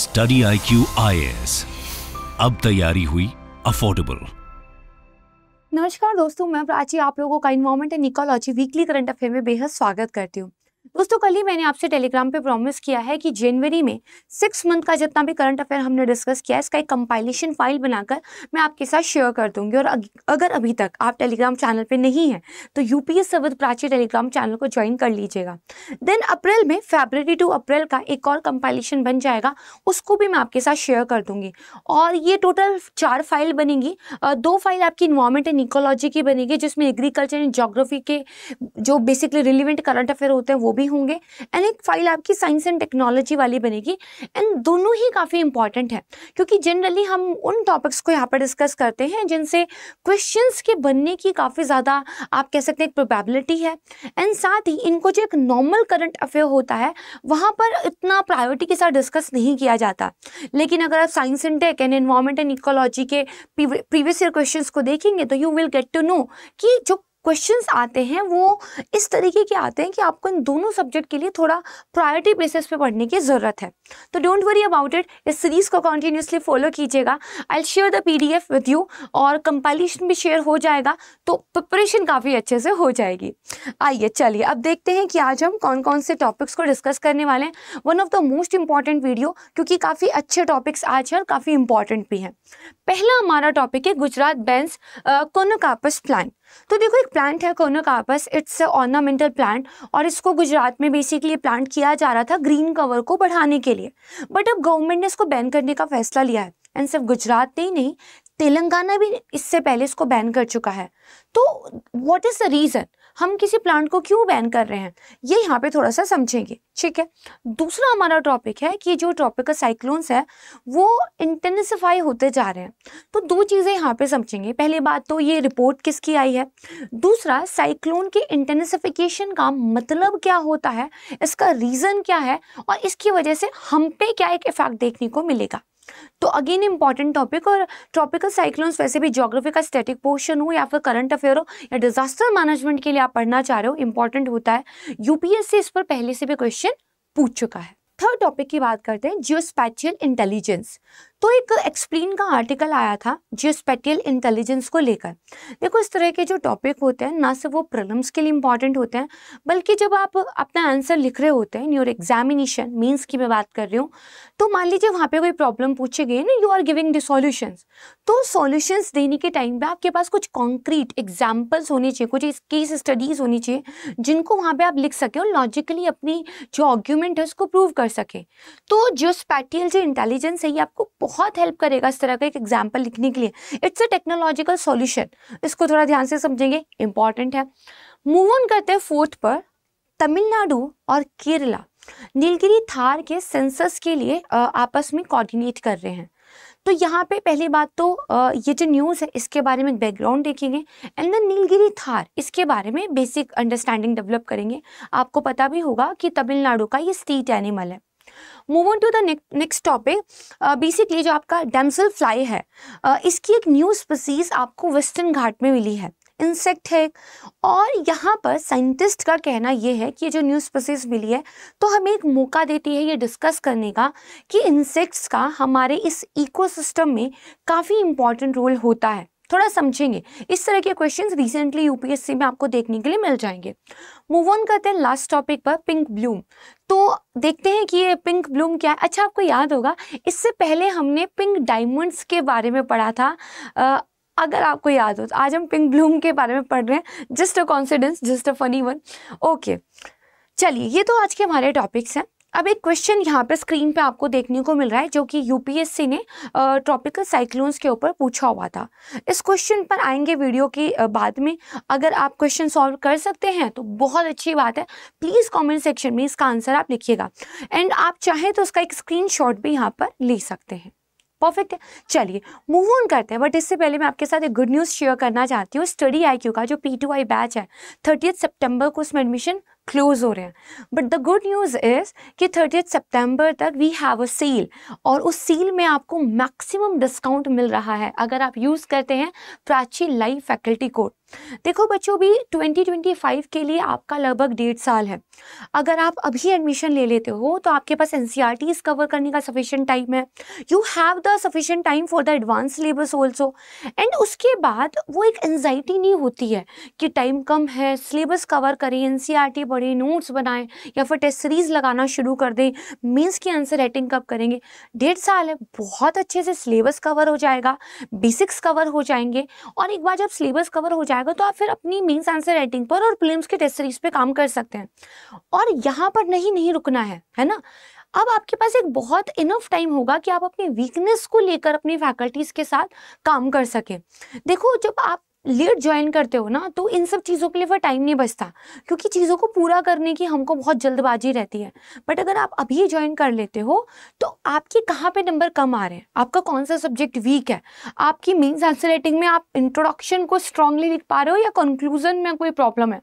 Study I Q अब तैयारी हुई अफोर्डेबल नमस्कार दोस्तों मैं प्राची आप लोगों का environment and ecology weekly current affair में बेहद स्वागत करती हूँ दोस्तों कल ही मैंने आपसे टेलीग्राम पे प्रॉमिस किया है कि जनवरी में सिक्स मंथ का जितना भी करंट अफेयर हमने डिस्कस किया है इसका एक कंपाइलेशन फाइल बनाकर मैं आपके साथ शेयर कर दूंगी और अगर अभी तक आप टेलीग्राम चैनल पे नहीं हैं तो UPSC with Prachi Telegram channel को ज्वाइन कर लीजिएगा देन अप्रैल में फेबररी टू अप्रैल का एक और कंपाइलेशन बन जाएगा उसको भी मैं आपके साथ शेयर कर दूंगी और ये टोटल चार फाइल बनेगी दो फाइल आपकी इन्वायरमेंट एंड इकोलॉजी की बनेगी जिसमें एग्रीकल्चर एंड जोग्राफी के जो बेसिकली रिलिवेंट करंट अफेयर होते हैं वो वो भी होंगे एंड एक फाइल आपकी साइंस एंड टेक्नोलॉजी वाली बनेगी एंड दोनों ही काफ़ी इंपॉर्टेंट है क्योंकि जनरली हम उन टॉपिक्स को यहाँ पर डिस्कस करते हैं जिनसे क्वेश्चंस के बनने की काफ़ी ज़्यादा आप कह सकते हैं प्रोबेबिलिटी है एंड साथ ही इनको जो एक नॉर्मल करंट अफेयर होता है वहाँ पर इतना प्रायोरिटी के साथ डिस्कस नहीं किया जाता लेकिन अगर आप science and tech and environment and ecology के प्रीवियस ईयर क्वेश्चन को देखेंगे तो you will get to know कि जो क्वेश्चंस आते हैं वो इस तरीके के आते हैं कि आपको इन दोनों सब्जेक्ट के लिए थोड़ा प्रायोरिटी बेसिस पे पढ़ने की ज़रूरत है तो डोंट वरी अबाउट इट इस सीरीज़ को कंटिन्यूसली फॉलो कीजिएगा I share the P with you और कंपाइलेशन भी शेयर हो जाएगा तो प्रिपरेशन काफ़ी अच्छे से हो जाएगी आइए चलिए अब देखते हैं कि आज हम कौन कौन से टॉपिक्स को डिस्कस करने वाले हैं one of the most important video क्योंकि काफ़ी अच्छे टॉपिक्स आज हैं और काफ़ी इंपॉर्टेंट भी हैं पहला हमारा टॉपिक है गुजरात बैंस कोनोकापस प्लान तो देखो एक प्लांट है कापस इट्स ऑर्नामेंटल प्लांट और इसको गुजरात में बेसिकली प्लांट किया जा रहा था ग्रीन कवर को बढ़ाने के लिए बट अब गवर्नमेंट ने इसको बैन करने का फैसला लिया है एंड सिर्फ गुजरात ही नहीं तेलंगाना भी इससे पहले इसको बैन कर चुका है तो वॉट इज़ द रीज़न हम किसी प्लांट को क्यों बैन कर रहे हैं ये यहाँ पे थोड़ा सा समझेंगे ठीक है दूसरा हमारा टॉपिक है कि जो ट्रॉपिकल साइक्लोन्स है वो इंटेंसिफाई होते जा रहे हैं तो दो चीज़ें यहाँ पे समझेंगे पहली बात तो ये रिपोर्ट किसकी आई है दूसरा साइक्लोन के इंटेंसिफिकेशन का मतलब क्या होता है इसका रीज़न क्या है और इसकी वजह से हम पे क्या एक इफेक्ट देखने को मिलेगा तो अगेन इंपॉर्टेंट टॉपिक और ट्रॉपिकल साइक्लोन्स वैसे भी ज्योग्राफी का स्टैटिक पोर्शन हो या फिर करंट अफेयर हो या डिजास्टर मैनेजमेंट के लिए आप पढ़ना चाह रहे हो इंपॉर्टेंट होता है यूपीएससी इस पर पहले से भी क्वेश्चन पूछ चुका है थर्ड टॉपिक की बात करते हैं जियो इंटेलिजेंस तो एक एक्सप्लेन का आर्टिकल आया था जियोस्पेटियल इंटेलिजेंस को लेकर देखो इस तरह के जो टॉपिक होते हैं ना सिर्फ वो प्रॉब्लम्स के लिए इंपॉर्टेंट होते हैं बल्कि जब आप अपना आंसर लिख रहे होते हैं योर एग्जामिनेशन मीन्स की मैं बात कर रही हूँ तो मान लीजिए वहाँ पे कोई प्रॉब्लम पूछे गए ना you are giving the solutions तो सोल्यूशंस देने के टाइम पर आपके पास कुछ कॉन्क्रीट एग्जाम्पल्स होने चाहिए कुछ केस स्टडीज़ होनी चाहिए जिनको वहाँ पर आप लिख सकें और लॉजिकली अपनी जो आर्ग्यूमेंट है उसको प्रूव कर सकें तो जियोस्पैटियल जो इंटेलिजेंस है ये आपको बहुत हेल्प करेगा इस तरह का एक एग्जाम्पल लिखने के लिए इट्स अ टेक्नोलॉजिकल सॉल्यूशन इसको थोड़ा ध्यान से समझेंगे इंपॉर्टेंट है मूव ऑन करते हैं फोर्थ पर तमिलनाडु और केरला नीलगिरी थार के सेंसस के लिए आपस में कोऑर्डिनेट कर रहे हैं तो यहाँ पे पहली बात तो ये जो न्यूज़ है इसके बारे में बैकग्राउंड देखेंगे एंड देन नीलगिरी थार इसके बारे में बेसिक अंडरस्टैंडिंग डेवलप करेंगे आपको पता भी होगा कि तमिलनाडु का ये स्टेट एनिमल है move on to the next topic basically जो आपका डेमसल फ्लाई है uh, इसकी एक न्यू स्पीसीज आपको वेस्टर्न घाट में मिली है इंसेक्ट है और यहाँ पर साइंटिस्ट का कहना यह है कि जो न्यू स्पीसीज मिली है तो हमें एक मौका देती है ये डिस्कस करने का कि इंसेक्ट्स का हमारे इस इकोसिस्टम में काफ़ी इंपॉर्टेंट रोल होता है थोड़ा समझेंगे इस तरह के क्वेश्चंस रिसेंटली यूपीएससी में आपको देखने के लिए मिल जाएंगे मूव ऑन करते हैं लास्ट टॉपिक पर पिंक ब्लूम तो देखते हैं कि ये पिंक ब्लूम क्या है अच्छा आपको याद होगा इससे पहले हमने पिंक डायमंड्स के बारे में पढ़ा था आ, अगर आपको याद हो तो आज हम पिंक ब्लूम के बारे में पढ़ रहे हैं just a confidence just a funny one okay चलिए ये तो आज के हमारे टॉपिक्स हैं अब एक क्वेश्चन यहाँ पर स्क्रीन पे आपको देखने को मिल रहा है जो कि यूपीएससी ने ट्रॉपिकल साइक्लोन्स के ऊपर पूछा हुआ था इस क्वेश्चन पर आएंगे वीडियो के बाद में अगर आप क्वेश्चन सॉल्व कर सकते हैं तो बहुत अच्छी बात है प्लीज़ कॉमेंट सेक्शन में इसका आंसर आप लिखिएगा एंड आप चाहें तो उसका एक स्क्रीन भी यहाँ पर ले सकते हैं परफेक्ट है चलिए मूव ऑन करते हैं बट इससे पहले मैं आपके साथ एक गुड न्यूज़ शेयर करना चाहती हूँ स्टडी आई का जो पी टू आई बैच है थर्टीथ सितंबर को उसमें एडमिशन क्लोज हो रहे हैं but the good news is कि थर्टी सितंबर तक वी हैव अ सील और उस सील में आपको मैक्सिमम डिस्काउंट मिल रहा है अगर आप यूज़ करते हैं प्राची लाइव फैकल्टी कोड देखो बच्चों भी 2025 के लिए आपका लगभग डेढ़ साल है अगर आप अभी एडमिशन ले लेते हो तो आपके पास एन कवर e करने का सफिशेंट टाइम है you have the sufficient time for the advance syllabus also and उसके बाद वो एक एनजाइटी नहीं होती है कि टाइम कम है सिलेबस कवर करें एन सी e पढ़ें नोट्स बनाएं या फिर टेस्ट सीरीज़ लगाना शुरू कर दें मीन्स की आंसर राइटिंग कब करेंगे डेढ़ साल है बहुत अच्छे से सिलेबस कवर हो जाएगा बेसिक्स कवर हो जाएंगे और एक बार जब सिलेबस कवर हो जाए जाएगा तो आप फिर अपनी मेन्स आंसर राइटिंग पर और प्लेम्स के टेस्ट सीरीज पे काम कर सकते हैं और यहाँ पर नहीं नहीं रुकना है है ना अब आपके पास एक बहुत इनफ टाइम होगा कि आप अपनी वीकनेस को लेकर अपनी फैकल्टीज के साथ काम कर सकें देखो जब आप लेट ज्वाइन करते हो ना तो इन सब चीज़ों के लिए फिर टाइम नहीं बचता क्योंकि चीज़ों को पूरा करने की हमको बहुत जल्दबाजी रहती है बट अगर आप अभी ज्वाइन कर लेते हो तो आपके कहाँ पे नंबर कम आ रहे हैं आपका कौन सा सब्जेक्ट वीक है आपकी मेन्स आंसर राइटिंग में आप इंट्रोडक्शन को स्ट्रांगली लिख पा रहे हो या कंक्लूजन में कोई प्रॉब्लम है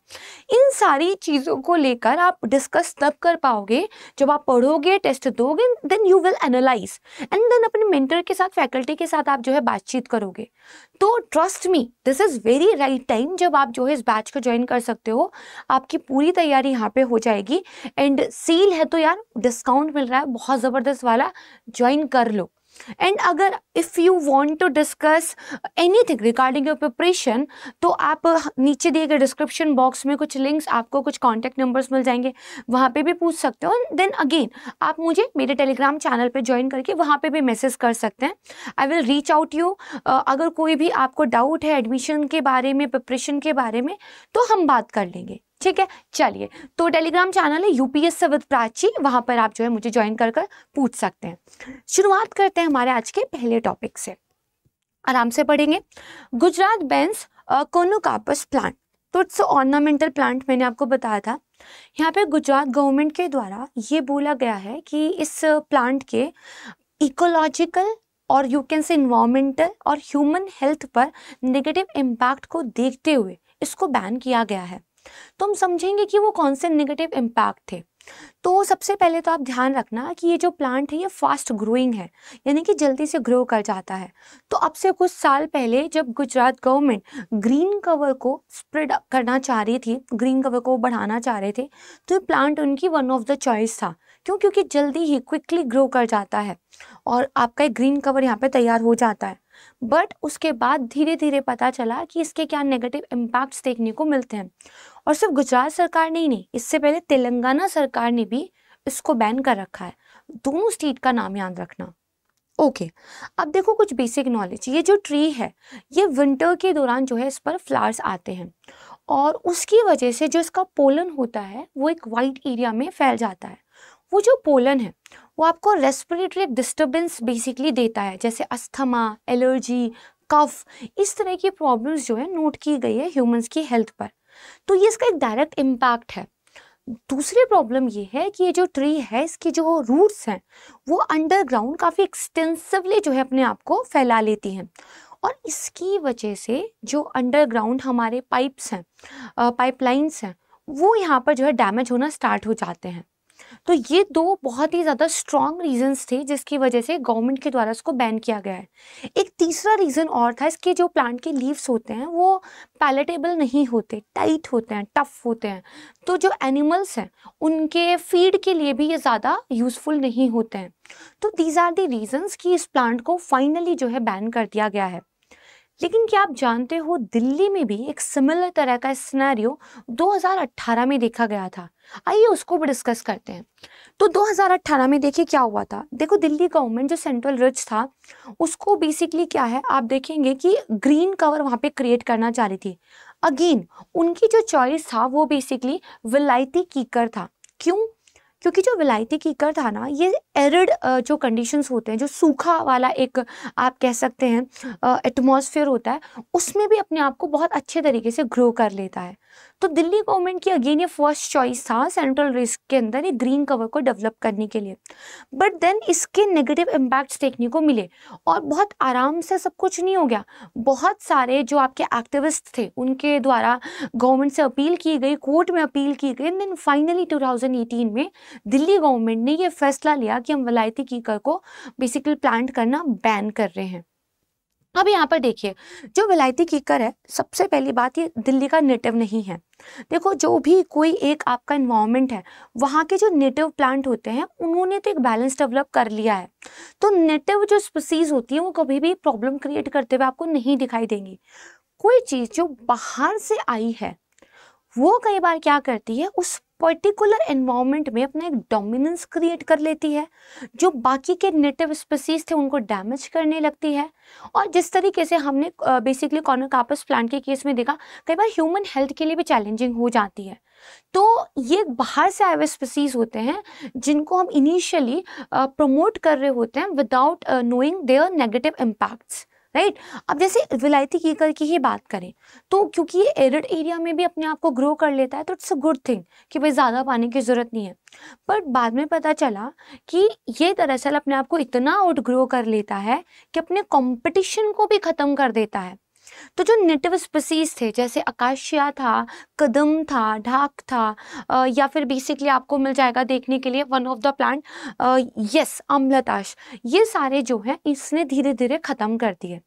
इन सारी चीज़ों को लेकर आप डिस्कस तब कर पाओगे जब आप पढ़ोगे टेस्ट दोगे then you will analyse and then अपने मेंटर के साथ फैकल्टी के साथ आप जो है बातचीत करोगे तो trust me this is very right time जब आप जो है इस बैच को ज्वाइन कर सकते हो आपकी पूरी तैयारी यहाँ पे हो जाएगी एंड सेल है तो यार डिस्काउंट मिल रहा है बहुत ज़बरदस्त वाला ज्वाइन कर लो एंड अगर if you want to discuss anything regarding your preparation तो आप नीचे दिए गए डिस्क्रिप्शन बॉक्स में कुछ लिंक्स आपको कुछ कॉन्टैक्ट नंबर्स मिल जाएंगे वहाँ पे भी पूछ सकते हो देन अगेन आप मुझे मेरे टेलीग्राम चैनल पे ज्वाइन करके वहाँ पे भी मैसेज कर सकते हैं I will reach out you अगर कोई भी आपको डाउट है एडमिशन के बारे में प्रिपरेशन के बारे में तो हम बात कर लेंगे ठीक है चलिए तो टेलीग्राम चैनल है यूपीएस विद प्राची वहां पर आप जो है मुझे ज्वाइन कर कर पूछ सकते हैं शुरुआत करते हैं हमारे आज के पहले टॉपिक से आराम से पढ़ेंगे गुजरात बेंस कोनोकापस प्लांट तो इट्स ऑर्नामेंटल प्लांट मैंने आपको बताया था यहाँ पे गुजरात गवर्नमेंट के द्वारा ये बोला गया है कि इस प्लांट के इकोलॉजिकल और यू कैन से इन्वामेंटल और ह्यूमन हेल्थ पर नेगेटिव इम्पैक्ट को देखते हुए इसको बैन किया गया है तो हम समझेंगे कि वो कौन से नेगेटिव इम्पैक्ट थे तो सबसे पहले तो आप ध्यान रखना कि ये जो प्लांट है ये फास्ट ग्रोइंग है यानी कि जल्दी से ग्रो कर जाता है तो अब से कुछ साल पहले जब गुजरात गवर्नमेंट ग्रीन कवर को स्प्रेड करना चाह रही थी ग्रीन कवर को बढ़ाना चाह रहे थे तो ये प्लांट उनकी वन ऑफ द चॉइस था क्यों क्योंकि जल्दी ही क्विकली ग्रो कर जाता है और आपका एक ग्रीन कवर यहाँ पर तैयार हो जाता है बट उसके बाद धीरे धीरे पता चला कि इसके क्या नेगेटिव इम्पैक्ट्स देखने को मिलते हैं और सिर्फ गुजरात सरकार ने ही नहीं इससे पहले तेलंगाना सरकार ने भी इसको बैन कर रखा है दोनों स्टेट का नाम याद रखना ओके okay. अब देखो कुछ बेसिक नॉलेज ये जो ट्री है ये विंटर के दौरान जो है इस पर फ्लावर्स आते हैं और उसकी वजह से जो इसका पोलन होता है वो एक वाइट एरिया में फैल जाता है वो जो पोलन है वो आपको रेस्पिरेटरी डिस्टर्बेंस बेसिकली देता है जैसे अस्थमा एलर्जी कफ इस तरह की प्रॉब्लम्स जो है नोट की गई है ह्यूमंस की हेल्थ पर तो ये इसका एक डायरेक्ट इम्पैक्ट है दूसरी प्रॉब्लम ये है कि ये जो ट्री है इसकी जो रूट्स हैं वो अंडरग्राउंड काफ़ी एक्सटेंसिवली जो है अपने आप को फैला लेती हैं और इसकी वजह से जो अंडरग्राउंड हमारे पाइप्स हैं पाइपलाइंस हैं वो यहाँ पर जो है डैमेज होना स्टार्ट हो जाते हैं तो ये दो बहुत ही ज़्यादा स्ट्रॉन्ग रीजंस थे जिसकी वजह से गवर्नमेंट के द्वारा इसको बैन किया गया है एक तीसरा रीज़न और था इसके जो प्लांट के लीव्स होते हैं वो पैलेटेबल नहीं होते टाइट होते हैं टफ होते हैं तो जो एनिमल्स हैं उनके फीड के लिए भी ये ज़्यादा यूज़फुल नहीं होते हैं तो दीज आर दी रीजन्स कि इस प्लांट को फाइनली जो है बैन कर दिया गया है लेकिन क्या आप जानते हो दिल्ली में भी एक सिमिलर तरह का सिनेरियो 2018 में देखा गया था आइए उसको भी डिस्कस करते हैं तो 2018 में देखिए क्या हुआ था देखो दिल्ली गवर्नमेंट जो सेंट्रल रिज था उसको बेसिकली क्या है आप देखेंगे कि ग्रीन कवर वहाँ पे क्रिएट करना चाह रही थी अगेन उनकी जो चॉइस था वो बेसिकली विलायती कीकर था क्यों क्योंकि जो विलायती कीकर था ना ये एरिड जो कंडीशंस होते हैं जो सूखा वाला एक आप कह सकते हैं एटमॉस्फेयर होता है उसमें भी अपने आप को बहुत अच्छे तरीके से ग्रो कर लेता है तो दिल्ली गवर्नमेंट की अगेन ये फर्स्ट चॉइस था सेंट्रल रिस्क के अंदर ये ग्रीन कवर को डेवलप करने के लिए बट देन इसके नेगेटिव इम्पैक्ट्स देखने को मिले और बहुत आराम से सब कुछ नहीं हो गया बहुत सारे जो आपके एक्टिविस्ट थे उनके द्वारा गवर्नमेंट से अपील की गई कोर्ट में अपील की गई एंड देन फाइनली टू में दिल्ली गवर्नमेंट ने यह फैसला लिया कि हम वलायती कीकर को बेसिकली प्लांट करना बैन कर रहे हैं अब यहाँ पर देखिए जो वलायती कीकर है सबसे पहली बात ये दिल्ली का नेटिव नहीं है देखो जो भी कोई एक आपका इन्वायरमेंट है वहाँ के जो नेटिव प्लांट होते हैं उन्होंने तो एक बैलेंस डेवलप कर लिया है तो नेटिव जो स्पीसीज होती है वो कभी भी प्रॉब्लम क्रिएट करते हुए आपको नहीं दिखाई देंगी कोई चीज़ जो बाहर से आई है वो कई बार क्या करती है उस पर्टिकुलर एनवायरनमेंट में अपना एक डोमिनेंस क्रिएट कर लेती है जो बाकी के नेटिव स्पीसीज थे उनको डैमेज करने लगती है और जिस तरीके से हमने बेसिकली कॉर्नर कापस प्लांट के केस में देखा कई बार ह्यूमन हेल्थ के लिए भी चैलेंजिंग हो जाती है तो ये बाहर से आए हुए स्पीसीज होते हैं जिनको हम इनिशियली प्रमोट कर रहे होते हैं without knowing their negative impacts right अब जैसे विलायती कीकर की ही बात करें तो क्योंकि ये एरिड एरिया में भी अपने आप को ग्रो कर लेता है तो इट्स अ गुड थिंग कि भाई ज़्यादा पानी की ज़रूरत नहीं है बट बाद में पता चला कि ये दरअसल अपने आप को इतना आउट ग्रो कर लेता है कि अपने कंपटीशन को भी ख़त्म कर देता है तो जो नेटिव स्पीसीज थे जैसे अकाशिया था कदम था ढाक था या फिर बेसिकली आपको मिल जाएगा देखने के लिए one of the plant yes अम्लताश ये सारे जो हैं इसने धीरे धीरे ख़त्म कर दिए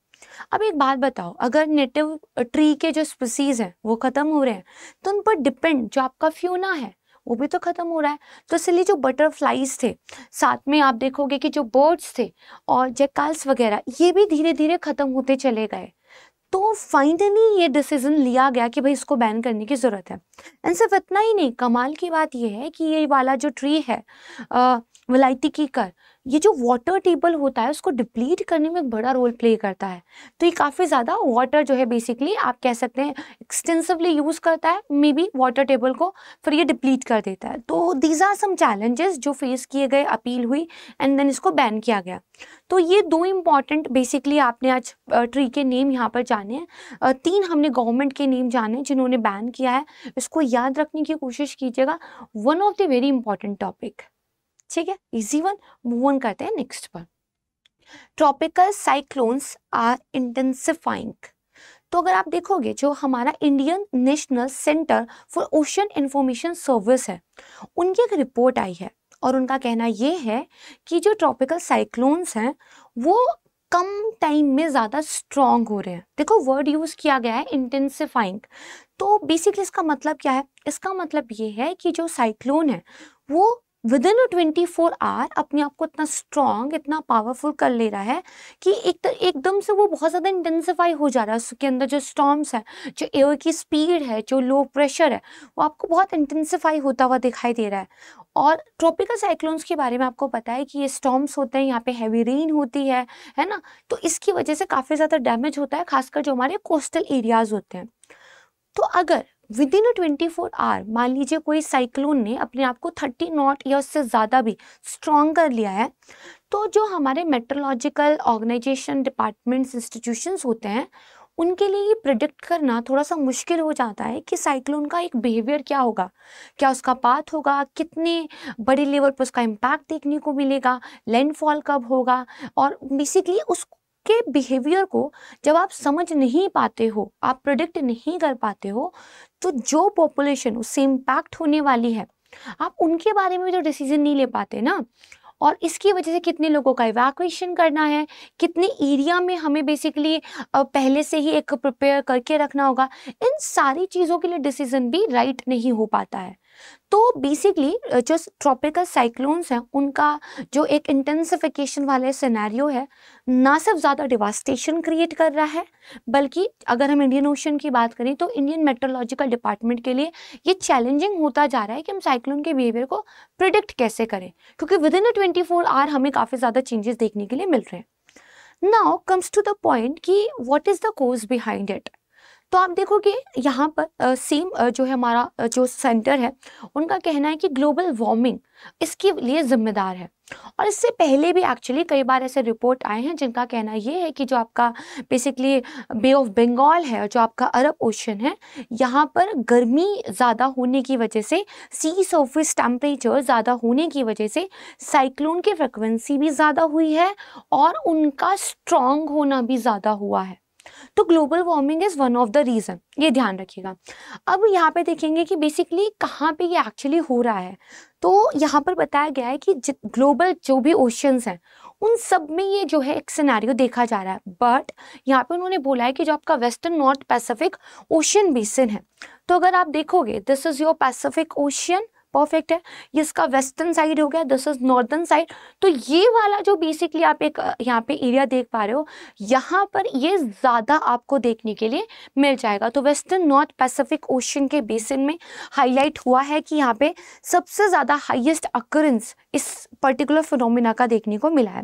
अब एक बात बताओ अगर नेटिव ट्री के जो स्पीसीज हैं वो ख़त्म हो रहे हैं तो उन पर डिपेंड जो आपका फ्यूना है वो भी तो ख़त्म हो रहा है तो इसलिए जो बटरफ्लाइज थे साथ में आप देखोगे कि जो बर्ड्स थे और जैकाल्स वगैरह ये भी धीरे धीरे ख़त्म होते चले गए तो फाइनली ये डिसीजन लिया गया कि भाई इसको बैन करने की ज़रूरत है एंड सिर्फ इतना ही नहीं कमाल की बात यह है कि ये वाला जो ट्री है आ, वलायती की कर ये जो वाटर टेबल होता है उसको डिप्लीट करने में बड़ा रोल प्ले करता है तो ये काफ़ी ज़्यादा वाटर जो है बेसिकली आप कह सकते हैं एक्सटेंसिवली यूज़ करता है मे बी वाटर टेबल को फिर ये डिप्लीट कर देता है तो दीज आर सम चैलेंजेस जो फेस किए गए अपील हुई एंड देन इसको बैन किया गया तो ये दो इम्पॉर्टेंट बेसिकली आपने आज ट्री के नेम यहाँ पर जाने हैं तीन हमने गवर्नमेंट के नेम जाने जिन्होंने बैन किया है इसको याद रखने की कोशिश कीजिएगा one of the very important topic ठीक है इजी वन मूव ऑन करते हैं नेक्स्ट पर ट्रॉपिकल साइक्लोन्स आर इंटेंसिफाइंग तो अगर आप देखोगे जो हमारा Indian National Centre for Ocean Information Service है उनकी एक रिपोर्ट आई है और उनका कहना यह है कि जो ट्रॉपिकल साइक्लोन्स हैं वो कम टाइम में ज़्यादा स्ट्रॉन्ग हो रहे हैं देखो वर्ड यूज़ किया गया है इंटेंसिफाइंग तो बेसिकली इसका मतलब क्या है इसका मतलब ये है कि जो साइक्लोन है वो within twenty four hour अपने आप को इतना स्ट्रांग इतना पावरफुल कर ले रहा है कि एक एकदम से वो बहुत ज़्यादा इंटेंसिफाई हो जा रहा है उसके अंदर जो स्टॉम्स है जो एयर की स्पीड है जो लो प्रेशर है वो आपको बहुत इंटेंसिफाई होता हुआ दिखाई दे रहा है और ट्रॉपिकल साइक्लोन्स के बारे में आपको पता है कि ये स्टॉम्स होते हैं यहाँ पे हैवी रेन होती है है ना तो इसकी वजह से काफ़ी ज़्यादा डैमेज होता है खासकर जो हमारे कोस्टल एरियाज़ होते हैं तो अगर within a twenty four hour मान लीजिए कोई साइक्लोन ने अपने आप को थर्टी नॉट या उससे ज़्यादा भी स्ट्रॉन्ग कर लिया है तो जो हमारे मेट्रोलॉजिकल ऑर्गेनाइजेशन डिपार्टमेंट्स इंस्टीट्यूशंस होते हैं उनके लिए ये प्रिडिक्ट करना थोड़ा सा मुश्किल हो जाता है कि साइक्लोन का एक बिहेवियर क्या होगा क्या उसका पाथ होगा कितने बड़े लेवल पर उसका इम्पैक्ट देखने को मिलेगा लैंडफॉल कब होगा और बेसिकली उस के बिहेवियर को जब आप समझ नहीं पाते हो आप प्रोडिक्ट नहीं कर पाते हो तो जो पॉपुलेशन उससे इम्पैक्ट होने वाली है आप उनके बारे में तो डिसीजन नहीं ले पाते ना और इसकी वजह से कितने लोगों का इवैक्यूएशन करना है कितने एरिया में हमें बेसिकली पहले से ही एक प्रिपेयर करके रखना होगा इन सारी चीज़ों के लिए डिसीजन भी राइट नहीं हो पाता है तो बेसिकली जो ट्रॉपिकल साइक्लोन्स हैं उनका जो एक इंटेंसिफिकेशन वाले सिनेरियो है ना सिर्फ ज़्यादा डिवास्टेशन क्रिएट कर रहा है बल्कि अगर हम इंडियन ओशन की बात करें तो इंडियन मेट्रोलॉजिकल डिपार्टमेंट के लिए ये चैलेंजिंग होता जा रहा है कि हम साइक्लोन के बिहेवियर को प्रिडिक्ट कैसे करें क्योंकि within a twenty four hour हमें काफ़ी ज़्यादा चेंजेस देखने के लिए मिल रहे हैं now comes to the point कि what is the cause behind it तो आप देखोगे यहाँ पर सेम जो है हमारा जो सेंटर है उनका कहना है कि ग्लोबल वार्मिंग इसके लिए जिम्मेदार है और इससे पहले भी एक्चुअली कई बार ऐसे रिपोर्ट आए हैं जिनका कहना ये है कि जो आपका बेसिकली बे ऑफ बंगाल है जो आपका अरब ओशन है यहाँ पर गर्मी ज़्यादा होने की वजह से सी सर्फिस टेम्परेचर ज़्यादा होने की वजह से साइक्लोन की फ्रिक्वेंसी भी ज़्यादा हुई है और उनका स्ट्रॉन्ग होना भी ज़्यादा हुआ है तो global warming is one of the reason ये ध्यान रखिएगा अब यहाँ पे देखेंगे कि बेसिकली कहाँ पे ये एक्चुअली हो रहा है तो यहाँ पर बताया गया है कि ग्लोबल जो भी ओशंस हैं उन सब में ये जो है एक सिनेरियो देखा जा रहा है बट यहाँ पे उन्होंने बोला है कि जो आपका western north Pacific ocean basin है तो अगर आप देखोगे this is your Pacific ocean perfect है ये इसका वेस्टर्न साइड हो गया दिस इज नॉर्दर्न साइड तो ये वाला जो बेसिकली आप एक यहाँ पे एरिया देख पा रहे हो यहाँ पर ये ज़्यादा आपको देखने के लिए मिल जाएगा तो वेस्टर्न नॉर्थ पैसिफिक ओशन के बेसिन में हाईलाइट हुआ है कि यहाँ पे सबसे ज़्यादा हाइएस्ट अकरेंस इस पर्टिकुलर फिनोमिना का देखने को मिला है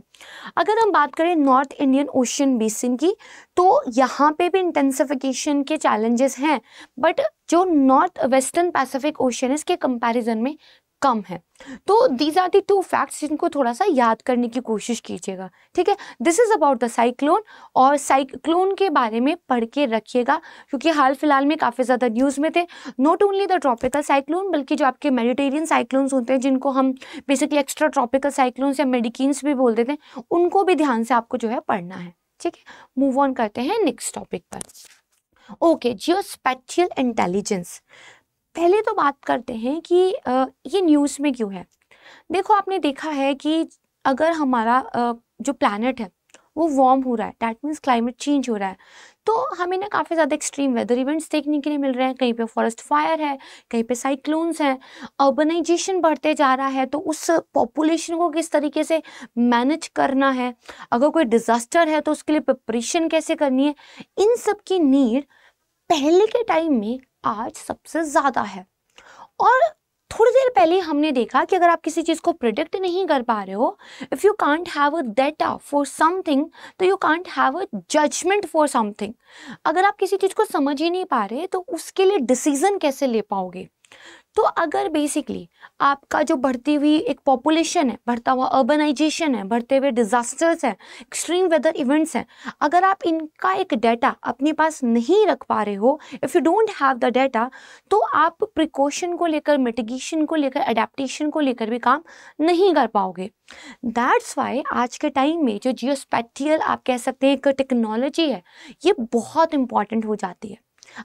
अगर हम बात करें नॉर्थ इंडियन ओशियन बेसिन की तो यहाँ पे भी इंटेंसिफिकेशन के चैलेंजेस हैं बट जो नॉर्थ वेस्टर्न पैसिफिक ओशियन है इसके कंपैरिजन में कम है तो these are the two facts जिनको थोड़ा सा याद करने की कोशिश कीजिएगा ठीक है this is about the cyclone और साइक्लोन के बारे में पढ़ के रखिएगा क्योंकि हाल फिलहाल में काफ़ी ज़्यादा न्यूज़ में थे not only the tropical cyclone बल्कि जो आपके मेडिटेरियन साइक्लोन्स होते हैं जिनको हम बेसिकली एक्स्ट्रा ट्रॉपिकल साइक्लोन्स या मेडिकीन्स भी बोल देते हैं उनको भी ध्यान से आपको जो है पढ़ना है ठीक है मूव ऑन करते हैं नेक्स्ट टॉपिक पर ओके जियो स्पैटियल इंटेलिजेंस पहले तो बात करते हैं कि ये न्यूज़ में क्यों है देखो आपने देखा है कि अगर हमारा जो प्लानट है वो वार्म हो रहा है डैट मीन्स क्लाइमेट चेंज हो रहा है तो हमें ना काफ़ी ज़्यादा एक्सट्रीम वेदर इवेंट्स देखने के लिए मिल रहे हैं कहीं पे फॉरेस्ट फायर है कहीं पे साइक्लोन्स हैं अर्बनाइजेशन बढ़ते जा रहा है तो उस पॉपुलेशन को किस तरीके से मैनेज करना है अगर कोई डिज़ास्टर है तो उसके लिए प्रिपरेशन कैसे करनी है इन सब की नीड पहले के टाइम में आज सबसे ज़्यादा है और थोड़ी देर पहले हमने देखा कि अगर आप किसी चीज़ को प्रिडिक्ट नहीं कर पा रहे हो if you can't have a data for something तो you can't have a judgement for something अगर आप किसी चीज़ को समझ ही नहीं पा रहे तो उसके लिए डिसीजन कैसे ले पाओगे तो अगर बेसिकली आपका जो बढ़ती हुई एक पॉपुलेशन है बढ़ता हुआ अर्बनाइजेशन है बढ़ते हुए डिज़ास्टर्स हैं एक्सट्रीम वेदर इवेंट्स हैं अगर आप इनका एक डाटा अपने पास नहीं रख पा रहे हो if you don't have the data तो आप प्रिकॉशन को लेकर मिटिगेशन को लेकर अडेप्टशन को लेकर भी काम नहीं कर पाओगे दैट्स वाई आज के टाइम में जो जियोस्पैथियल आप कह सकते हैं एक टेक्नोलॉजी है ये बहुत इंपॉर्टेंट हो जाती है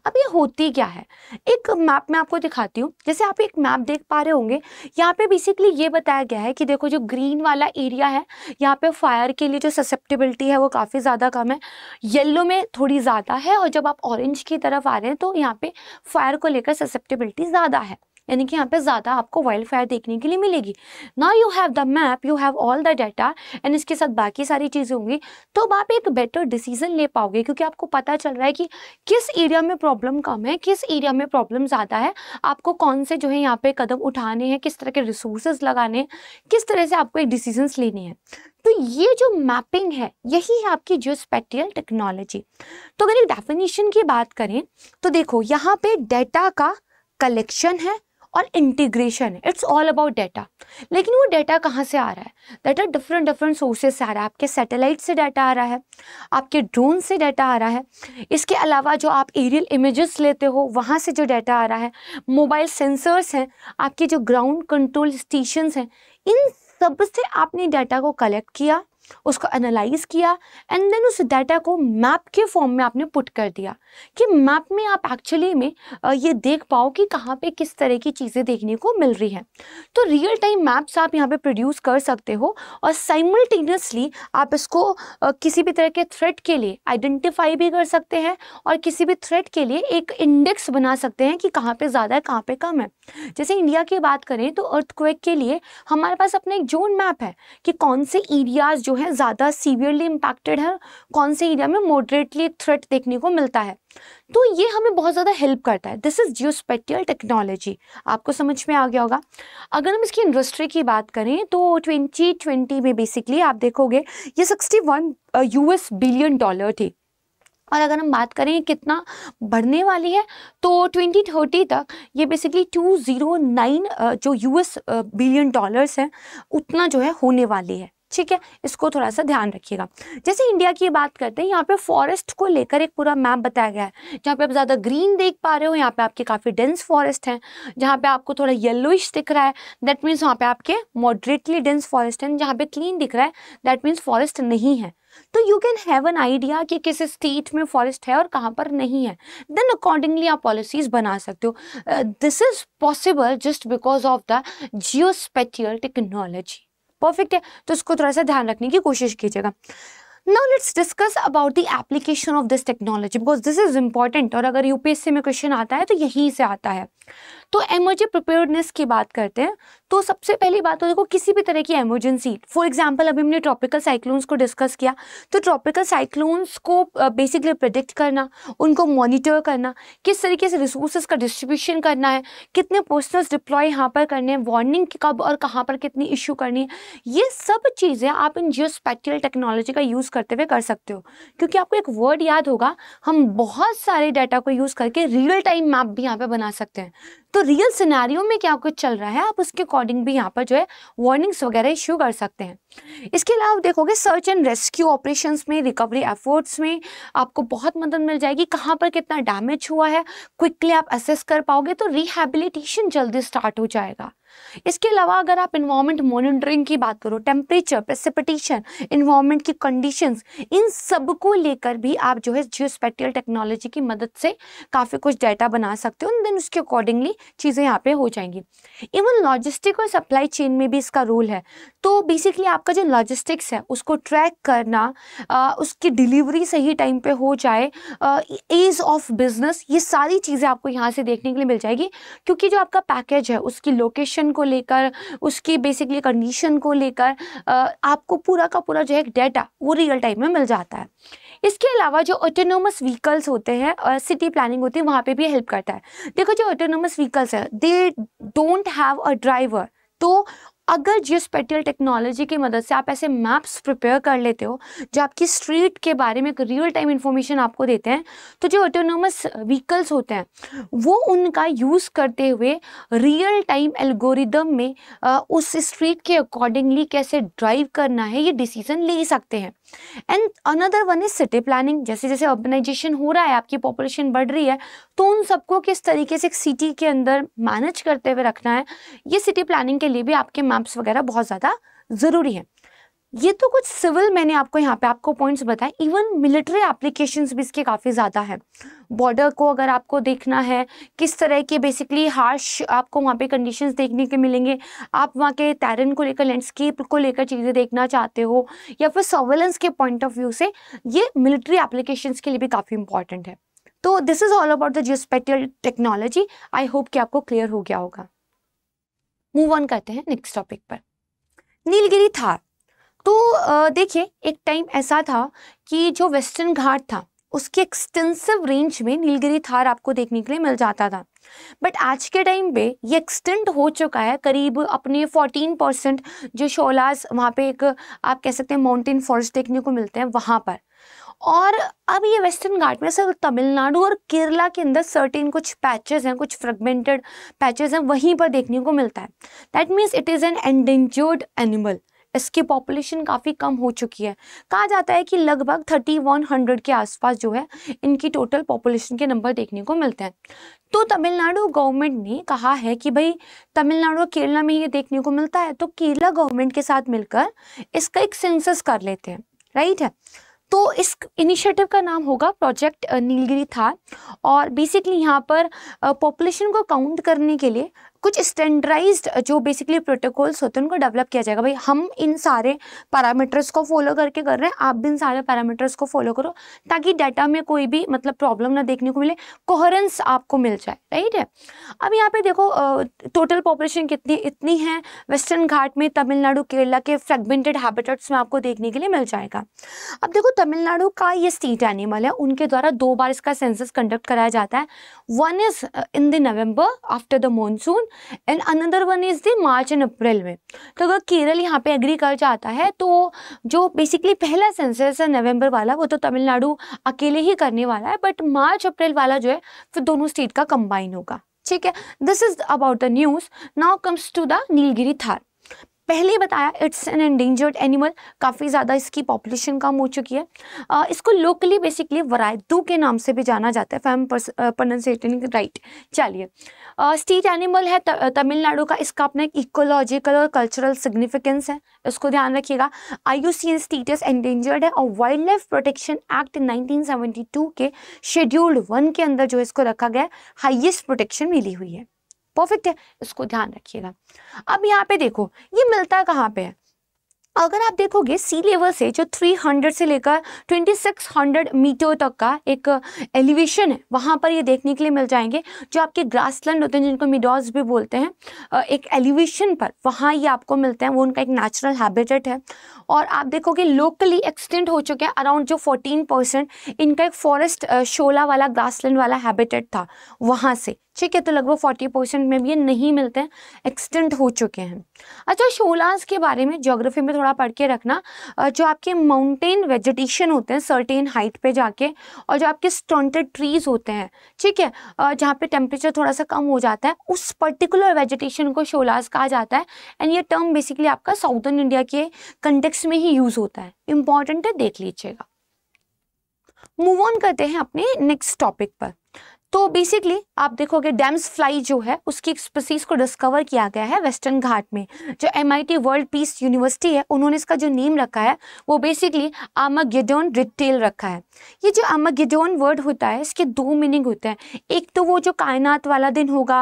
अब ये होती क्या है एक मैप में आपको दिखाती हूँ जैसे आप एक मैप देख पा रहे होंगे यहाँ पे बेसिकली ये बताया गया है कि देखो जो ग्रीन वाला एरिया है यहाँ पे फायर के लिए जो ससेप्टेबिलिटी है वो काफ़ी ज़्यादा कम है येल्लो में थोड़ी ज़्यादा है और जब आप ऑरेंज की तरफ आ रहे हैं तो यहाँ पे फायर को लेकर ससेप्टेबिलिटी ज़्यादा है यानी कि यहाँ पे ज़्यादा आपको वाइल्ड फायर देखने के लिए मिलेगी ना you have the map you have all the data and इसके साथ बाकी सारी चीज़ें होंगी तो अब आप एक बेटर डिसीजन ले पाओगे क्योंकि आपको पता चल रहा है कि किस एरिया में प्रॉब्लम कम है किस एरिया में प्रॉब्लम ज़्यादा है आपको कौन से जो है यहाँ पे कदम उठाने हैं किस तरह के रिसोर्सेज लगाने हैं किस तरह से आपको एक डिसीजंस लेने हैं तो ये जो मैपिंग है यही है आपकी जियोस्पेटियल टेक्नोलॉजी तो अगर एक डेफिनेशन की बात करें तो देखो यहाँ पे डेटा का कलेक्शन है और इंटीग्रेशन है इट्स ऑल अबाउट डाटा लेकिन वो डेटा कहाँ से आ रहा है डाटा डिफरेंट डिफरेंट सोर्सेज से आ रहा है आपके सैटेलाइट से डाटा आ रहा है आपके ड्रोन से डाटा आ रहा है इसके अलावा जो आप एरियल इमेजेस लेते हो वहाँ से जो डाटा आ रहा है मोबाइल सेंसर्स हैं आपके जो ग्राउंड कंट्रोल स्टेशन हैं इन सब से आपने डाटा को कलेक्ट किया उसको एनालाइज किया एंड देन उस डाटा को मैप के फॉर्म में आपने पुट कर दिया कि मैप में आप एक्चुअली में ये देख पाओ कि कहाँ पे किस तरह की चीज़ें देखने को मिल रही हैं तो रियल टाइम मैप्स आप यहाँ पे प्रोड्यूस कर सकते हो और साइमल्टेनियसली आप इसको किसी भी तरह के थ्रेट के लिए आइडेंटिफाई भी कर सकते हैं और किसी भी थ्रेट के लिए एक इंडेक्स बना सकते हैं कि कहाँ पर ज़्यादा है कहाँ पर कम है जैसे इंडिया की बात करें तो अर्थक्वेक के लिए हमारे पास अपना एक जोन मैप है कि कौन से एरियाज़ जो है ज़्यादा सीवियरली इम्पैक्टेड है कौन से एरिया में मॉडरेटली एक थ्रेट देखने को मिलता है तो ये हमें बहुत ज़्यादा हेल्प करता है दिस इज़ जियोस्पेटियल टेक्नोलॉजी आपको समझ में आ गया होगा अगर हम इसकी इंडस्ट्री की बात करें तो ट्वेंटी ट्वेंटी में बेसिकली आप देखोगे ये sixty one US billion dollar थी और अगर हम बात करें कितना बढ़ने वाली है तो 2030 तक ये बेसिकली 209 uh, जो यूएस बिलियन डॉलर्स है उतना जो है होने वाली है ठीक है इसको थोड़ा सा ध्यान रखिएगा जैसे इंडिया की बात करते हैं यहाँ पे फॉरेस्ट को लेकर एक पूरा मैप बताया गया है जहाँ पे आप ज़्यादा ग्रीन देख पा रहे हो यहाँ पे आपके काफ़ी डेंस फॉरेस्ट हैं जहाँ पे आपको थोड़ा येलोइश दिख रहा है दैट मीन्स वहाँ पे आपके मॉडरेटली डेंस फॉरेस्ट हैं जहाँ पे क्लीन दिख रहा है दैट मीन्स फॉरेस्ट नहीं है तो you can have an idea कि किस स्टेट में फॉरेस्ट है और कहाँ पर नहीं है देन अकॉर्डिंगली आप पॉलिसीज बना सकते हो this is possible just because of the geospatial technology perfect है तो इसको थोड़ा सा ध्यान रखने की कोशिश कीजिएगा now let's discuss about the application of this technology because this is important और अगर यूपीएससी में क्वेश्चन आता है तो यहीं से आता है तो एमरजेंसी प्रिपेयर्डनेस की बात करते हैं तो सबसे पहली बात तो देखो किसी भी तरह की एमरजेंसी फॉर एग्जाम्पल अभी हमने ट्रॉपिकल साइक्लोन्स को डिस्कस किया तो ट्रॉपिकल साइक्लोन्स को बेसिकली प्रोडिक्ट करना उनको मॉनिटर करना किस तरीके से रिसोर्सेज का डिस्ट्रीब्यूशन करना है कितने पर्सनल्स डिप्लॉय यहाँ पर करने हैं वार्निंग कब और कहाँ पर कितनी इश्यू करनी है ये सब चीज़ें आप इन जियो टेक्नोलॉजी का यूज़ करते हुए कर सकते हो क्योंकि आपको एक वर्ड याद होगा हम बहुत सारे डाटा को यूज़ करके रियल टाइम मैप भी यहाँ पर बना सकते हैं तो रियल सिनेरियो में क्या कुछ चल रहा है आप उसके अकॉर्डिंग भी यहाँ पर जो है वार्निंग्स वगैरह इशू कर सकते हैं इसके अलावा आप देखोगे सर्च एंड रेस्क्यू ऑपरेशन में रिकवरी एफर्ट्स में आपको बहुत मदद मिल जाएगी कहाँ पर कितना डैमेज हुआ है क्विकली आप असेस कर पाओगे तो रिहेबिलिटेशन जल्दी स्टार्ट हो जाएगा इसके अलावा अगर आप इन्वायरमेंट मॉनिटरिंग की बात करो टेम्परेचर प्रेसिपिटेशन इन्वायरमेंट की कंडीशंस इन सब को लेकर भी आप जो है जियोस्पेटियल टेक्नोलॉजी की मदद से काफ़ी कुछ डाटा बना सकते हो देन उसके अकॉर्डिंगली चीज़ें यहाँ पे हो जाएंगी इवन लॉजिस्टिक और सप्लाई चेन में भी इसका रोल है तो बेसिकली आपका जो लॉजिस्टिक्स है उसको ट्रैक करना आ, उसकी डिलीवरी सही टाइम पर हो जाए ईज ऑफ बिजनेस ये सारी चीज़ें आपको यहाँ से देखने के लिए मिल जाएगी क्योंकि जो आपका पैकेज है उसकी लोकेशन एक्शन को लेकर उसकी बेसिकली कंडीशन को लेकर आपको पूरा का पूरा जो है डेटा वो रियल टाइम में मिल जाता है इसके अलावा जो ऑटोनोमस व्हीकल्स होते हैं और सिटी प्लानिंग होती है वहाँ पे भी हेल्प करता है देखो जो ऑटोनोमस व्हीकल्स है they don't have a driver तो अगर जियो स्पेटियल टेक्नोलॉजी की मदद से आप ऐसे मैप्स प्रिपेयर कर लेते हो जो आपकी स्ट्रीट के बारे में एक रियल टाइम इन्फॉर्मेशन आपको देते हैं तो जो ऑटोनोमस व्हीकल्स होते हैं वो उनका यूज़ करते हुए रियल टाइम एल्गोरिदम में उस स्ट्रीट के अकॉर्डिंगली कैसे ड्राइव करना है ये डिसीजन ले सकते हैं and another one is city planning जैसे जैसे ऑर्गेनाइजेशन हो रहा है आपकी पॉपुलेशन बढ़ रही है तो उन सबको किस तरीके से एक सिटी के अंदर मैनेज करते हुए रखना है ये सिटी प्लानिंग के लिए भी आपके मैप्स वगैरह बहुत ज़्यादा ज़रूरी है ये तो कुछ सिविल मैंने आपको यहाँ पे आपको पॉइंट्स बताए इवन मिलिट्री एप्लीकेशन भी इसके काफ़ी ज़्यादा है बॉर्डर को अगर आपको देखना है किस तरह के बेसिकली हार्श आपको वहाँ पे कंडीशंस देखने के मिलेंगे आप वहाँ के तैरन को लेकर लैंडस्केप को लेकर चीज़ें देखना चाहते हो या फिर सर्वेलेंस के पॉइंट ऑफ व्यू से ये मिलिट्री एप्लीकेशन के लिए भी काफ़ी इंपॉर्टेंट है तो this is all about the geospatial technology I hope कि आपको क्लियर हो गया होगा मूव ऑन करते हैं नेक्स्ट टॉपिक पर नीलगिरी थार तो देखिए एक टाइम ऐसा था कि जो वेस्टर्न घाट था उसके एक्सटेंसिव रेंज में नीलगिरी थार आपको देखने के लिए मिल जाता था बट आज के टाइम पे ये एक्सटेंड हो चुका है करीब अपने 14 परसेंट जो शोलास वहाँ पे एक आप कह सकते हैं माउंटेन फॉरेस्ट देखने को मिलते हैं वहाँ पर और अब ये वेस्टर्न घाट में सिर्फ तमिलनाडु और केरला के अंदर सर्टेन कुछ पैचेस हैं कुछ फ्रेगमेंटेड पैचेस हैं वहीं पर देखने को मिलता है that means it is an endangered animal इसकी पॉपुलेशन काफ़ी कम हो चुकी है कहा जाता है कि लगभग थर्टी वन हंड्रेड के आसपास जो है इनकी टोटल पॉपुलेशन के नंबर देखने को मिलते हैं तो तमिलनाडु गवर्नमेंट ने कहा है कि भाई तमिलनाडु और केरला में ये देखने को मिलता है तो केरला गवर्नमेंट के साथ मिलकर इसका एक सेंसस कर लेते हैं राइट है तो इस इनिशिएटिव का नाम होगा प्रोजेक्ट नीलगिरी था और बेसिकली यहाँ पर पॉपुलेशन को काउंट करने के लिए कुछ स्टैंडर्डाइज्ड जो बेसिकली प्रोटोकॉल्स होते हैं उनको डेवलप किया जाएगा भाई हम इन सारे पैरामीटर्स को फॉलो करके कर रहे हैं आप भी इन सारे पैरामीटर्स को फॉलो करो ताकि डाटा में कोई भी मतलब प्रॉब्लम ना देखने को मिले कोहरेंस आपको मिल जाए राइट है अब यहाँ पे देखो टोटल पॉपुलेशन कितनी इतनी है वेस्टर्न घाट में तमिलनाडु केरला के फ्रेगमेंटेड हैबिटेट्स में आपको देखने के लिए मिल जाएगा अब देखो तमिलनाडु का ये स्टेट एनिमल है उनके द्वारा दो बार इसका सेंसस कंडक्ट कराया जाता है one is in the November after the monsoon and another one is the March and April में तो अगर केरल यहाँ पे एग्रीकल्चर आता जाता है तो जो बेसिकली पहला सेंसस है नवंबर वाला वो तो तमिलनाडु अकेले ही करने वाला है बट मार्च अप्रैल वाला जो है फिर दोनों स्टेट का कंबाइन होगा ठीक है this is about the news now comes to the Nilgiri tahr पहले ही बताया इट्स एन एंडेंजर्ड एनिमल काफ़ी ज़्यादा इसकी पॉपुलेशन कम हो चुकी है आ, इसको लोकली बेसिकली वरायतू के नाम से भी जाना जाता है फैम प्रोनाउंसिएटिंग राइट चलिए स्टेट एनिमल है तमिलनाडु का इसका अपना एक इकोलॉजिकल और कल्चरल सिग्निफिकेंस है इसको ध्यान रखिएगा I U C N status endangered है और wildlife protection act two के शेड्यूल्ड वन के अंदर जो इसको रखा गया हाइएस्ट प्रोटेक्शन मिली हुई है परफेक्ट है इसको ध्यान रखिएगा अब यहाँ पे देखो ये मिलता कहाँ पे है अगर आप देखोगे सी लेवल से जो 300 से लेकर 2600 मीटर तक का एक एलिवेशन है वहाँ पर ये देखने के लिए मिल जाएंगे जो आपके ग्रासलैंड होते हैं जिनको मिडॉज भी बोलते हैं एक एलिवेशन पर वहाँ ये आपको मिलते हैं वो उनका एक नेचुरल हैबिटेट है और आप देखोगे लोकली एक्सटेंड हो चुके हैं अराउंड जो 14 परसेंट इनका एक फॉरेस्ट शोला वाला ग्रासलैंड वाला हैबिटेट था वहाँ से ठीक है तो लगभग फोर्टी परसेंट में भी ये नहीं मिलते हैं एक्सटेंट हो चुके हैं अच्छा शोलास के बारे में ज्योग्राफी में थोड़ा पढ़ के रखना जो आपके माउंटेन वेजिटेशन होते हैं सर्टेन हाइट पे जाके और जो आपके स्टोंटेड ट्रीज होते हैं ठीक है जहाँ पे टेम्परेचर थोड़ा सा कम हो जाता है उस पर्टिकुलर वेजिटेशन को शोलास कहा जाता है एंड ये टर्म बेसिकली आपका साउदर्न इंडिया के कंटेक्स में ही यूज़ होता है इंपॉर्टेंट है देख लीजिएगा मूव ऑन करते हैं अपने नेक्स्ट टॉपिक पर तो बेसिकली आप देखोगे डैम्स फ्लाई जो है उसकी एक स्पीसीज को डिस्कवर किया गया है वेस्टर्न घाट में जो एम वर्ल्ड पीस यूनिवर्सिटी है उन्होंने इसका जो नेम रखा है वो बेसिकली आमागेडोन रिटेल रखा है ये जो आमागेडोन वर्ड होता है इसके दो मीनिंग होते हैं एक तो वो जो कायनात वाला दिन होगा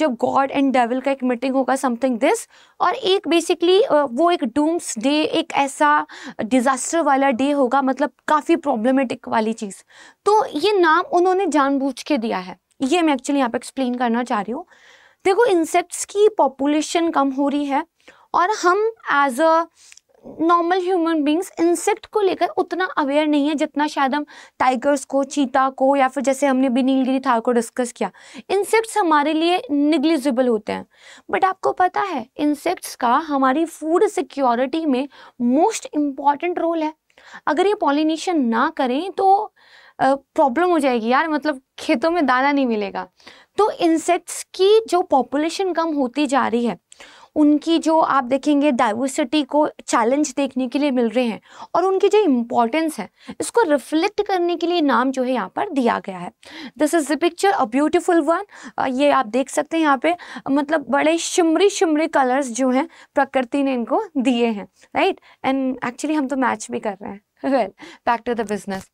जब गॉड एंड डेविल का एक मीटिंग होगा समथिंग दिस और एक बेसिकली वो एक डूम्स डे एक ऐसा डिज़ास्टर वाला डे होगा मतलब काफ़ी प्रॉब्लमेटिक वाली चीज़ तो ये नाम उन्होंने जानबूझ के करके दिया है ये मैं एक्चुअली यहाँ पे एक्सप्लेन करना चाह रही हूँ देखो इंसेक्ट्स की पॉपुलेशन कम हो रही है और हम as a normal human beings insect को लेकर उतना अवेयर नहीं है जितना शायद हम टाइगर्स को चीता को या फिर जैसे हमने भी नीलगिरी थार को डिस्कस किया इंसेक्ट्स हमारे लिए निग्लिजिबल होते हैं बट आपको पता है इंसेक्ट्स का हमारी फूड सिक्योरिटी में मोस्ट इम्पॉर्टेंट रोल है अगर ये पॉलिनेशन ना करें तो प्रॉब्लम हो जाएगी यार मतलब खेतों में दाना नहीं मिलेगा तो इंसेक्ट्स की जो पॉपुलेशन कम होती जा रही है उनकी जो आप देखेंगे डाइवर्सिटी को चैलेंज देखने के लिए मिल रहे हैं और उनकी जो इम्पोर्टेंस है इसको रिफ्लेक्ट करने के लिए नाम जो है यहाँ पर दिया गया है this is the picture a beautiful one ये आप देख सकते हैं यहाँ पे मतलब बड़े शिमरी शिमरी कलर्स जो हैं प्रकृति ने इनको दिए हैं राइट एंड एक्चुअली हम तो मैच भी कर रहे हैं well back to the business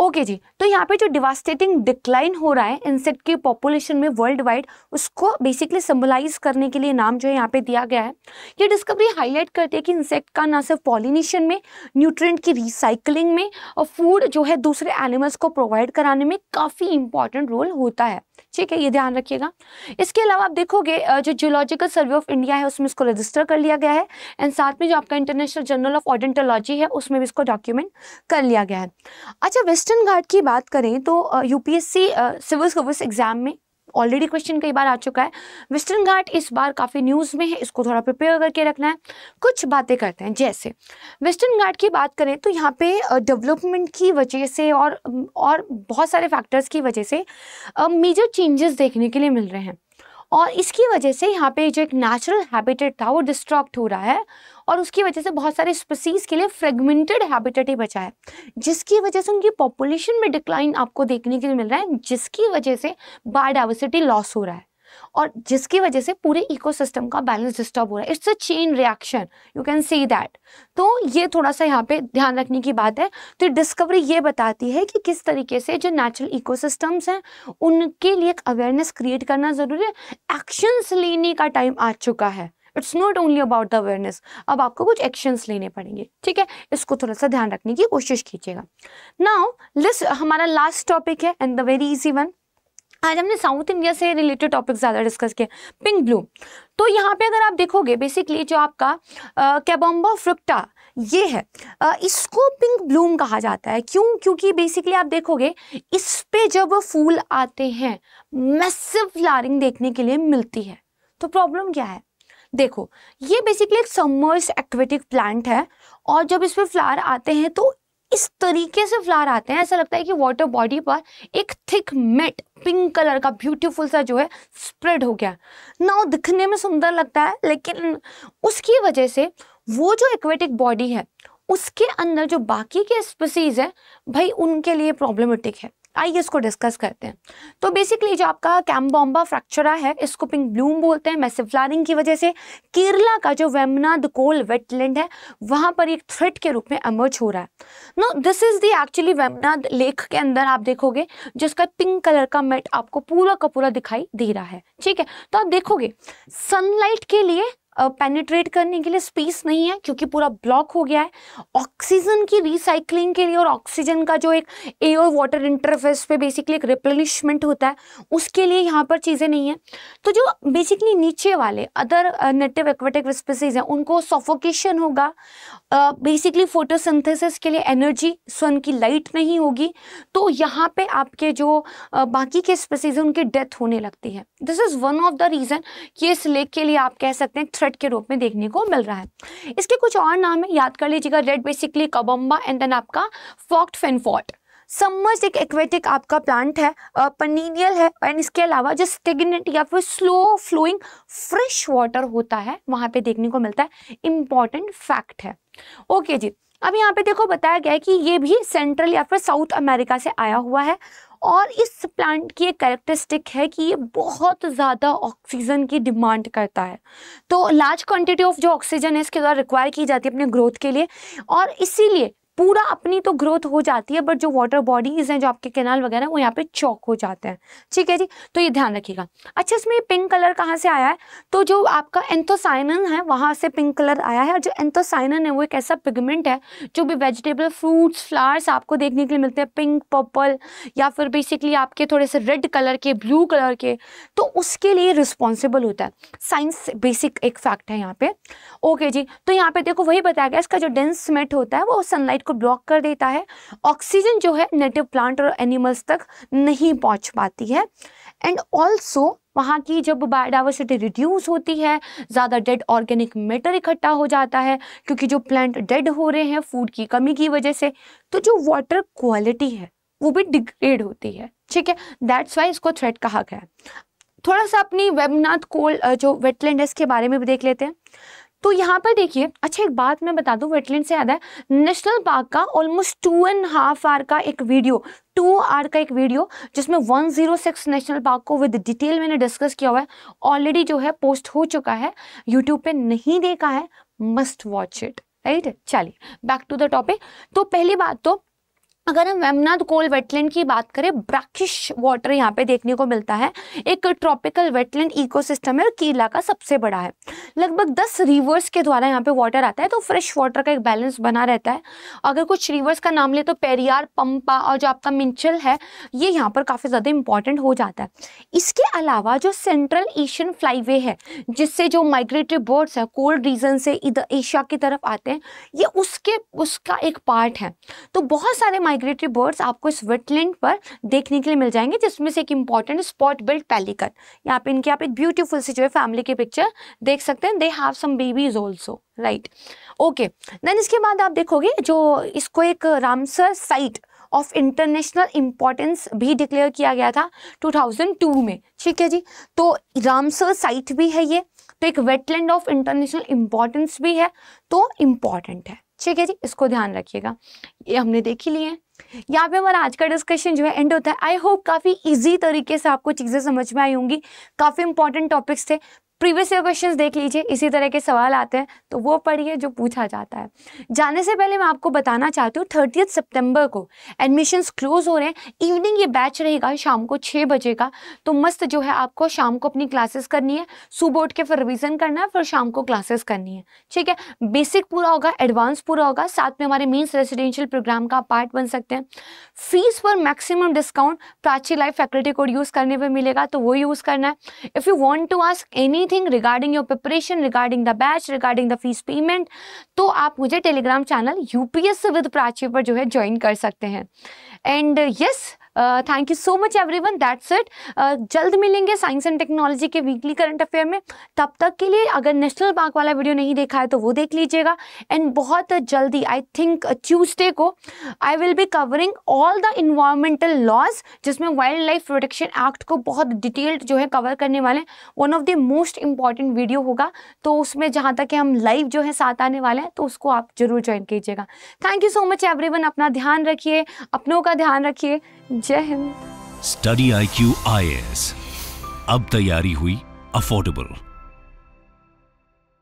okay जी तो यहाँ पे जो डिवास्टेटिंग डिक्लाइन हो रहा है इंसेक्ट के पॉपुलेशन में वर्ल्ड वाइड उसको बेसिकली सिम्बलाइज करने के लिए नाम जो है यहाँ पे दिया गया है ये डिस्कवरी हाईलाइट करती है कि इंसेक्ट का ना सिर्फ पॉलिनेशन में न्यूट्रिएंट की रिसाइकलिंग में और फूड जो है दूसरे एनिमल्स को प्रोवाइड कराने में काफ़ी इंपॉर्टेंट रोल होता है ठीक है ये ध्यान रखिएगा इसके अलावा आप देखोगे जो जियोलॉजिकल सर्वे ऑफ इंडिया है उसमें इसको रजिस्टर कर लिया गया है एंड साथ में जो आपका इंटरनेशनल जर्नल ऑफ ऑडेंटोलॉजी है उसमें भी इसको डॉक्यूमेंट कर लिया गया है अच्छा वेस्टर्न घाट की बात करें तो यूपीएससी सिविल सर्विस एग्जाम में ऑलरेडी क्वेश्चन कई बार आ चुका है वेस्टर्न घाट इस बार काफ़ी न्यूज़ में है इसको थोड़ा प्रिपेयर करके रखना है कुछ बातें करते हैं जैसे वेस्टर्न घाट की बात करें तो यहाँ पे डेवलपमेंट की वजह से और और बहुत सारे फैक्टर्स की वजह से मेजर चेंजेस देखने के लिए मिल रहे हैं और इसकी वजह से यहाँ पे जो एक नेचुरल हैबिटेट था वो डिस्ट्रॉक्ट हो रहा है और उसकी वजह से बहुत सारे स्पीसीज़ के लिए फ्रेगमेंटेड हैबिटेट ही बचा है जिसकी वजह से उनकी पॉपुलेशन में डिक्लाइन आपको देखने के लिए मिल रहा है जिसकी वजह से बायोडाइवर्सिटी लॉस हो रहा है और जिसकी वजह से पूरे इकोसिस्टम का बैलेंस डिस्टर्ब हो रहा है it's a chain reaction you can see that तो ये थोड़ा सा यहाँ पे ध्यान रखने की बात है तो डिस्कवरी ये बताती है कि किस तरीके से जो नेचुरल इकोसिस्टम्स हैं उनके लिए एक अवेयरनेस क्रिएट करना ज़रूरी है एक्शंस लेने का टाइम आ चुका है it's not only about the awareness अब आपको कुछ एक्शंस लेने पड़ेंगे ठीक है इसको थोड़ा सा ध्यान रखने की कोशिश कीजिएगा नाउ लिस्ट हमारा लास्ट टॉपिक है and the very easy one आज हमने साउथ इंडिया से रिलेटेड टॉपिक ज़्यादा डिस्कस किया पिंक ब्लू तो यहाँ पे अगर आप देखोगे बेसिकली जो आपका कैबम्बा फ्रुक्टा ये है आ, इसको पिंक ब्लूम कहा जाता है क्यों क्योंकि बेसिकली आप देखोगे इस पे जब फूल आते हैं मैसिव फ्लारिंग देखने के लिए मिलती है तो प्रॉब्लम क्या है देखो ये बेसिकली एक समर्स एक्वेटिक प्लांट है और जब इस पर फ्लावर आते हैं तो इस तरीके से फ्लावर आते हैं ऐसा लगता है कि वाटर बॉडी पर एक थिक मेट पिंक कलर का ब्यूटीफुल सा जो है स्प्रेड हो गया ना वो दिखने में सुंदर लगता है लेकिन उसकी वजह से वो जो एक्वेटिक बॉडी है उसके अंदर जो बाकी के स्पीसीज है भाई उनके लिए प्रॉब्लमेटिक है आइए इसको डिस्कस करते हैं तो बेसिकली जो आपका कैम्बॉम्बा फ्रैक्चरा है इसको पिंक ब्लूम बोलते हैं मैसिव फ्लारिंग की वजह से केरला का जो वेमनाद कोल वेटलैंड है वहाँ पर एक थ्रेट के रूप में एमर्ज हो रहा है no this is the actually Vembanad lake के अंदर आप देखोगे जिसका पिंक कलर का मेट आपको पूरा का पूरा दिखाई दे रहा है ठीक है तो आप देखोगे सनलाइट के लिए पेनिट्रेट करने के लिए स्पेस नहीं है क्योंकि पूरा ब्लॉक हो गया है ऑक्सीजन की रिसाइकलिंग के लिए और ऑक्सीजन का जो एक एयर वाटर इंटरफेस पे बेसिकली एक रिप्लेनिशमेंट होता है उसके लिए यहाँ पर चीज़ें नहीं है तो जो बेसिकली नीचे वाले अदर नेटिव एक्वेटिक स्पीसीज हैं उनको सोफोकेशन होगा बेसिकली फोटोसिंथेसिस के लिए एनर्जी सन की लाइट नहीं होगी तो यहाँ पे आपके जो uh, बाकी के स्पेसीज हैं उनकी डेथ होने लगती है this is one of the reason कि इस लेक के लिए आप कह सकते हैं थ्रेड के रूप में देखने को मिल रहा है इसके कुछ और नाम है याद कर लीजिएगा red basically cabomba and then आपका फॉक्ट फेनफॉट समर्स एक एक्वेटिक आपका प्लांट है पनीनियल है एंड इसके अलावा जो स्टेगनेट या फिर स्लो फ्लोइंग फ्रेश वाटर होता है वहाँ पे देखने को मिलता है इम्पॉर्टेंट फैक्ट है ओके जी अब यहाँ पे देखो बताया गया है कि ये भी सेंट्रल या फिर साउथ अमेरिका से आया हुआ है और इस प्लांट की एक करेक्टरिस्टिक है कि ये बहुत ज़्यादा ऑक्सीजन की डिमांड करता है तो लार्ज क्वांटिटी ऑफ जो ऑक्सीजन है इसके द्वारा रिक्वायर की जाती है अपने ग्रोथ के लिए और इसीलिए पूरा अपनी तो ग्रोथ हो जाती है बट जो वाटर बॉडीज़ हैं जो आपके कैनाल वगैरह वो यहाँ पे चौक हो जाते हैं ठीक है जी तो ये ध्यान रखिएगा अच्छा इसमें ये पिंक कलर कहाँ से आया है तो जो आपका एंथोसाइनन है वहाँ से पिंक कलर आया है और जो एंथोसाइनन है वो एक ऐसा पिगमेंट है जो भी वेजिटेबल फ्रूट्स फ्लावर्स आपको देखने के लिए मिलते हैं पिंक पर्पल या फिर बेसिकली आपके थोड़े से रेड कलर के ब्लू कलर के तो उसके लिए रिस्पॉन्सिबल होता है साइंस बेसिक एक फैक्ट है यहाँ पे ओके जी तो यहाँ पे देखो वही बताया गया इसका जो डेंस मेट होता है वो सनलाइट को ब्लॉक कर देता है ऑक्सीजन जो है नेटिव प्लांट और एनिमल्स तक नहीं पहुंच पाती है एंड ऑल्सो वहाँ की जब बायोडाइवर्सिटी रिड्यूस होती है ज़्यादा डेड ऑर्गेनिक मेटर इकट्ठा हो जाता है क्योंकि जो प्लांट डेड हो रहे हैं फूड की कमी की वजह से तो जो वाटर क्वालिटी है वो भी डिग्रेड होती है ठीक है दैट्स वाई इसको थ्रेट कहा गया थोड़ा सा अपनी वेबनाथ कोल जो वेटलैंड है इसके बारे में भी देख लेते हैं तो यहाँ पर देखिए अच्छा एक बात मैं बता दूं वेटलैंड से याद है नेशनल पार्क का almost two and half hour का एक वीडियो टू आर का एक वीडियो जिसमें 106 नेशनल पार्क को विद डिटेल मैंने डिस्कस किया हुआ है ऑलरेडी जो है पोस्ट हो चुका है यूट्यूब पे नहीं देखा है मस्ट वॉच इट राइट चलिए बैक टू द टॉपिक तो पहली बात तो अगर हम वेमनाथ कोल वेटलैंड की बात करें ब्राकिश वाटर यहाँ पे देखने को मिलता है एक ट्रॉपिकल वेटलैंड इकोसिस्टम है और केरला का सबसे बड़ा है लगभग दस रिवर्स के द्वारा यहाँ पे वाटर आता है तो फ्रेश वाटर का एक बैलेंस बना रहता है अगर कुछ रिवर्स का नाम ले तो पेरियार पंपा और जो आपका मिंचल है ये यह यहाँ पर काफ़ी ज़्यादा इंपॉर्टेंट हो जाता है इसके अलावा जो सेंट्रल एशियन फ्लाईवे है जिससे जो माइग्रेटरी बर्ड्स हैं कोल्ड रीजन से इधर एशिया की तरफ आते हैं ये उसके उसका एक पार्ट है तो बहुत सारे माइग्रेटरी बर्ड्स आपको इस वेटलैंड पर देखने के लिए मिल जाएंगे जिसमें से एक इंपॉर्टेंट स्पॉट बिल्ड पेलिकन यहाँ पे इनके आप एक ब्यूटीफुल सी जो है फैमिली की पिक्चर देख सकते हैं they have some babies also right okay then इसके बाद आप देखोगे जो इसको एक Ramsar site of international importance भी डिक्लेयर किया गया था 2002 में ठीक है जी तो रामसर साइट भी है ये तो एक वेटलैंड ऑफ इंटरनेशनल इम्पॉर्टेंस भी है तो इम्पॉर्टेंट है ठीक है जी इसको ध्यान रखिएगा ये हमने देख ही लिए यहाँ पे हमारा आज का डिस्कशन जो है एंड होता है आई होप काफ़ी इजी तरीके से आपको चीज़ें समझ में आई होंगी काफ़ी इंपॉर्टेंट टॉपिक्स थे प्रीवियस ईयर क्वेश्चंस देख लीजिए इसी तरह के सवाल आते हैं तो वो पढ़िए जो पूछा जाता है जाने से पहले मैं आपको बताना चाहती हूँ थर्टीथ सितंबर को एडमिशन्स क्लोज हो रहे हैं इवनिंग ये बैच रहेगा शाम को छः बजे का तो मस्त जो है आपको शाम को अपनी क्लासेस करनी है सुबह उठ के फिर रिविज़न करना है फिर शाम को क्लासेस करनी है ठीक है बेसिक पूरा होगा एडवांस पूरा होगा साथ में हमारे मेन्स रेजिडेंशियल प्रोग्राम का पार्ट बन सकते हैं फीस पर maximum discount Prachi life faculty code use करने पर मिलेगा तो वो यूज़ करना है if you want to ask any anything regarding your preparation regarding the batch regarding the fees payment तो आप मुझे Telegram channel UPS with Prachi पर जो है ज्वाइन कर सकते हैं and yes yes, thank you so much every one that's it जल्द मिलेंगे साइंस एंड टेक्नोलॉजी के वीकली करंट अफेयर में तब तक के लिए अगर नेशनल पार्क वाला वीडियो नहीं देखा है तो वो देख लीजिएगा एंड बहुत जल्दी आई थिंक ट्यूसडे को I will be covering all the environmental laws जिसमें वाइल्ड लाइफ प्रोटेक्शन एक्ट को बहुत डिटेल्ड जो है कवर करने वाले one of the most important video होगा तो उसमें जहाँ तक हम लाइव जो है साथ आने वाले हैं तो उसको आप जरूर ज्वाइन कीजिएगा thank you so much every अपना ध्यान रखिए अपनों का ध्यान रखिए जय हिंद study I Q I S अब तैयारी हुई अफोर्डेबल